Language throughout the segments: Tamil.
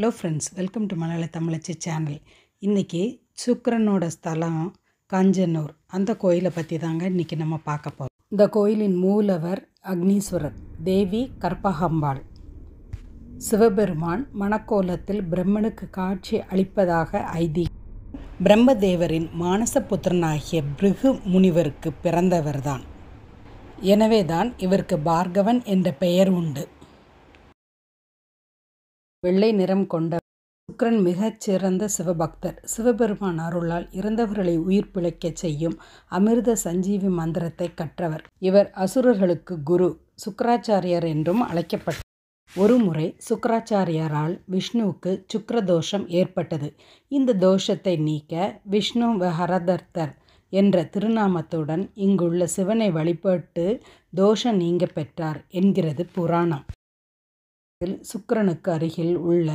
ஹலோ ஃப்ரெண்ட்ஸ் வெல்கம் டு மலையாள தமிழச்சி சேனல் இன்றைக்கி சுக்கரனோட ஸ்தலம் காஞ்சனூர் அந்த கோயிலை பற்றி தாங்க இன்றைக்கி நம்ம பார்க்க போகிறோம் இந்த கோயிலின் மூலவர் அக்னீஸ்வரர் தேவி கற்பகம்பாள் சிவபெருமான் மணக்கோலத்தில் பிரம்மனுக்கு காட்சி அளிப்பதாக ஐதி பிரம்மதேவரின் மானச புத்திரனாகிய பிருகு முனிவருக்கு பிறந்தவர்தான் எனவேதான் இவருக்கு பார்கவன் என்ற பெயர் உண்டு வெள்ளை நிறம் கொண்ட சுக்ரன் மிகச் சிறந்த சிவபக்தர் சிவபெருமான் அருளால் இறந்தவர்களை உயிர் பிழைக்கச் செய்யும் அமிர்த சஞ்சீவி மந்திரத்தை கற்றவர் இவர் அசுரர்களுக்கு குரு சுக்கராச்சாரியர் என்றும் அழைக்கப்பட்டார் ஒரு முறை சுக்கராச்சாரியரால் விஷ்ணுவுக்கு சுக்கரதோஷம் ஏற்பட்டது இந்த தோஷத்தை நீக்க விஷ்ணு ஹரதர்த்தர் என்ற திருநாமத்துடன் இங்குள்ள சிவனை வழிபட்டு தோஷம் நீங்க பெற்றார் என்கிறது புராணம் இல் சுக்கிரனுக்கு அருகில் உள்ள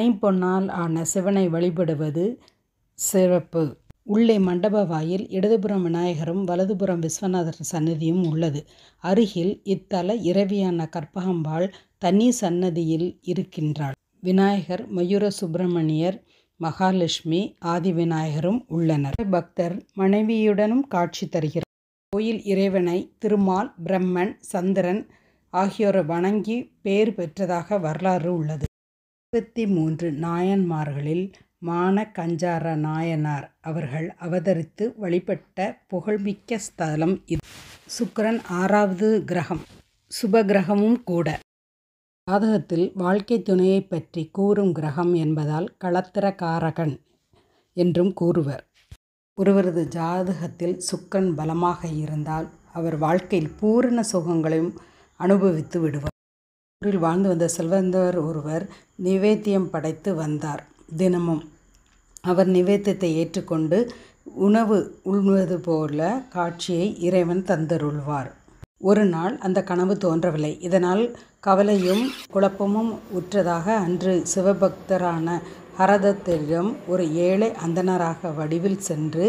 ஐம்பொன்னால் ஆன சிவனை வழிபடுவது சிறப்பு உள்ளே மண்டப வாயில் இடதுபுறம் விநாயகரும் வலதுபுறம் விஸ்வநாதர் சன்னதியும் உள்ளது அருகில் இத்தல இரவியான கற்பகம்பாள் தனி சன்னதியில் இருக்கின்றாள் விநாயகர் மயூர சுப்பிரமணியர் மகாலட்சுமி ஆதி விநாயகரும் உள்ளனர் பக்தர் மனைவியுடனும் காட்சி தருகிறார் கோயில் இறைவனை திருமால் பிரம்மன் சந்திரன் ஆகியோரை வணங்கி பேர் பெற்றதாக வரலாறு உள்ளது இருபத்தி மூன்று நாயன்மார்களில் மான கஞ்சார நாயனார் அவர்கள் அவதரித்து வழிபட்ட புகழ்மிக்க ஸ்தலம் இது சுக்கரன் ஆறாவது கிரகம் சுபகிரகமும் கூட ஜாதகத்தில் வாழ்க்கை துணையை பற்றி கூறும் கிரகம் என்பதால் களத்திரக்காரகன் என்றும் கூறுவர் ஒருவரது ஜாதகத்தில் சுக்கன் பலமாக இருந்தால் அவர் வாழ்க்கையில் பூரண சுகங்களையும் அனுபவித்து விடுவார் ஊரில் வாழ்ந்து வந்த செல்வந்தவர் ஒருவர் நிவேத்தியம் படைத்து வந்தார் தினமும் அவர் நிவேத்தியத்தை ஏற்றுக்கொண்டு உணவு உண்ணுவது போல காட்சியை இறைவன் தந்தருள்வார் ஒரு நாள் அந்த கனவு தோன்றவில்லை இதனால் கவலையும் குழப்பமும் உற்றதாக அன்று சிவபக்தரான ஹரதத்திடம் ஒரு ஏழை அந்தனராக வடிவில் சென்று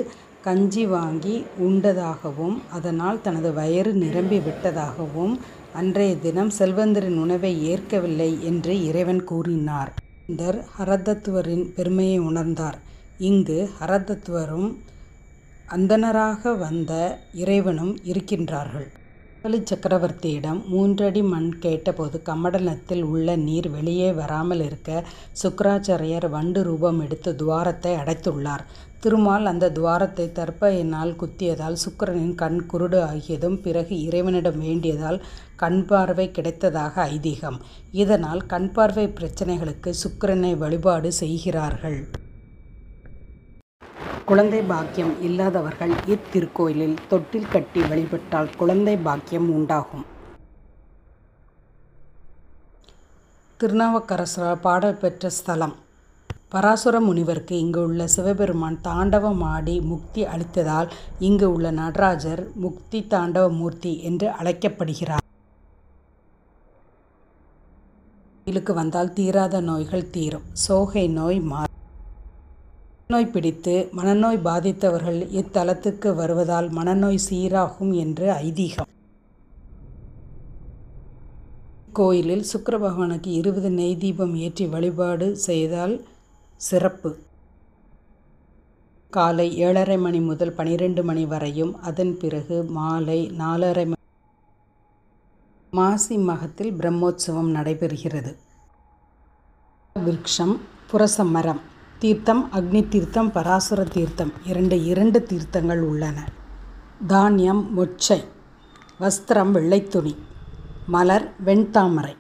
கஞ்சி வாங்கி உண்டதாகவும் அதனால் தனது வயிறு நிரம்பி விட்டதாகவும் அன்றைய தினம் செல்வந்தரின் உணவை ஏற்கவில்லை என்று இறைவன் கூறினார் இந்தர் ஹரதத்துவரின் பெருமையை உணர்ந்தார் இங்கு ஹரதத்துவரும் அந்தனராக வந்த இறைவனும் இருக்கின்றார்கள் கம்பளி சக்கரவர்த்தியிடம் மூன்றடி மண் கேட்டபோது கம்மடலத்தில் உள்ள நீர் வெளியே வராமல் இருக்க சுக்கராச்சாரியர் வண்டு ரூபம் எடுத்து துவாரத்தை அடைத்துள்ளார் திருமால் அந்த துவாரத்தை தற்பையினால் குத்தியதால் சுக்கரனின் கண் குருடு ஆகியதும் பிறகு இறைவனிடம் வேண்டியதால் கண் பார்வை கிடைத்ததாக ஐதீகம் இதனால் கண் பார்வை பிரச்சனைகளுக்கு சுக்கரனை வழிபாடு செய்கிறார்கள் குழந்தை பாக்கியம் இல்லாதவர்கள் இத்திருக்கோயிலில் தொட்டில் கட்டி வழிபட்டால் குழந்தை பாக்கியம் உண்டாகும் திருநாவுக்கரசரா பாடல் பெற்ற ஸ்தலம் பராசுர முனிவருக்கு இங்கு உள்ள சிவபெருமான் ஆடி முக்தி அளித்ததால் இங்கு உள்ள நடராஜர் முக்தி தாண்டவ மூர்த்தி என்று அழைக்கப்படுகிறார் கோயிலுக்கு வந்தால் தீராத நோய்கள் தீரும் சோகை நோய் மாறும் மனநோய் பிடித்து மனநோய் பாதித்தவர்கள் இத்தலத்துக்கு வருவதால் மனநோய் சீராகும் என்று ஐதீகம் கோயிலில் சுக்கர பகவானுக்கு இருபது நெய் தீபம் ஏற்றி வழிபாடு செய்தால் சிறப்பு காலை ஏழரை மணி முதல் பனிரெண்டு மணி வரையும் அதன் பிறகு மாலை நாலரை மணி மாசி மகத்தில் பிரம்மோற்சவம் நடைபெறுகிறது விருட்சம் புரச மரம் தீர்த்தம் அக்னி தீர்த்தம் பராசுர தீர்த்தம் இரண்டு இரண்டு தீர்த்தங்கள் உள்ளன தானியம் மொச்சை வஸ்திரம் வெள்ளைத்துணி மலர் வெண்தாமரை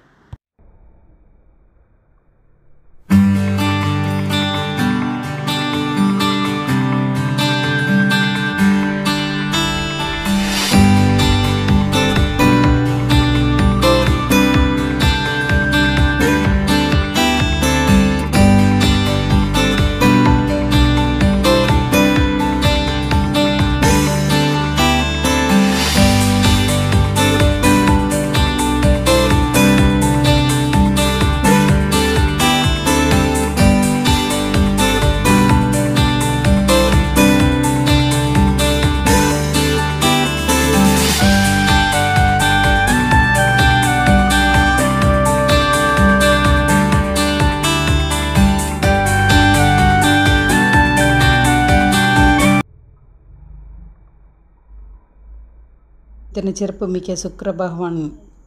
மிக்க சுக்கர பகவான்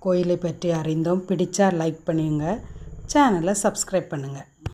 கோயிலை பற்றி அறிந்தோம் பிடித்தா லைக் பண்ணுங்கள் சேனலை சப்ஸ்கிரைப் பண்ணுங்கள்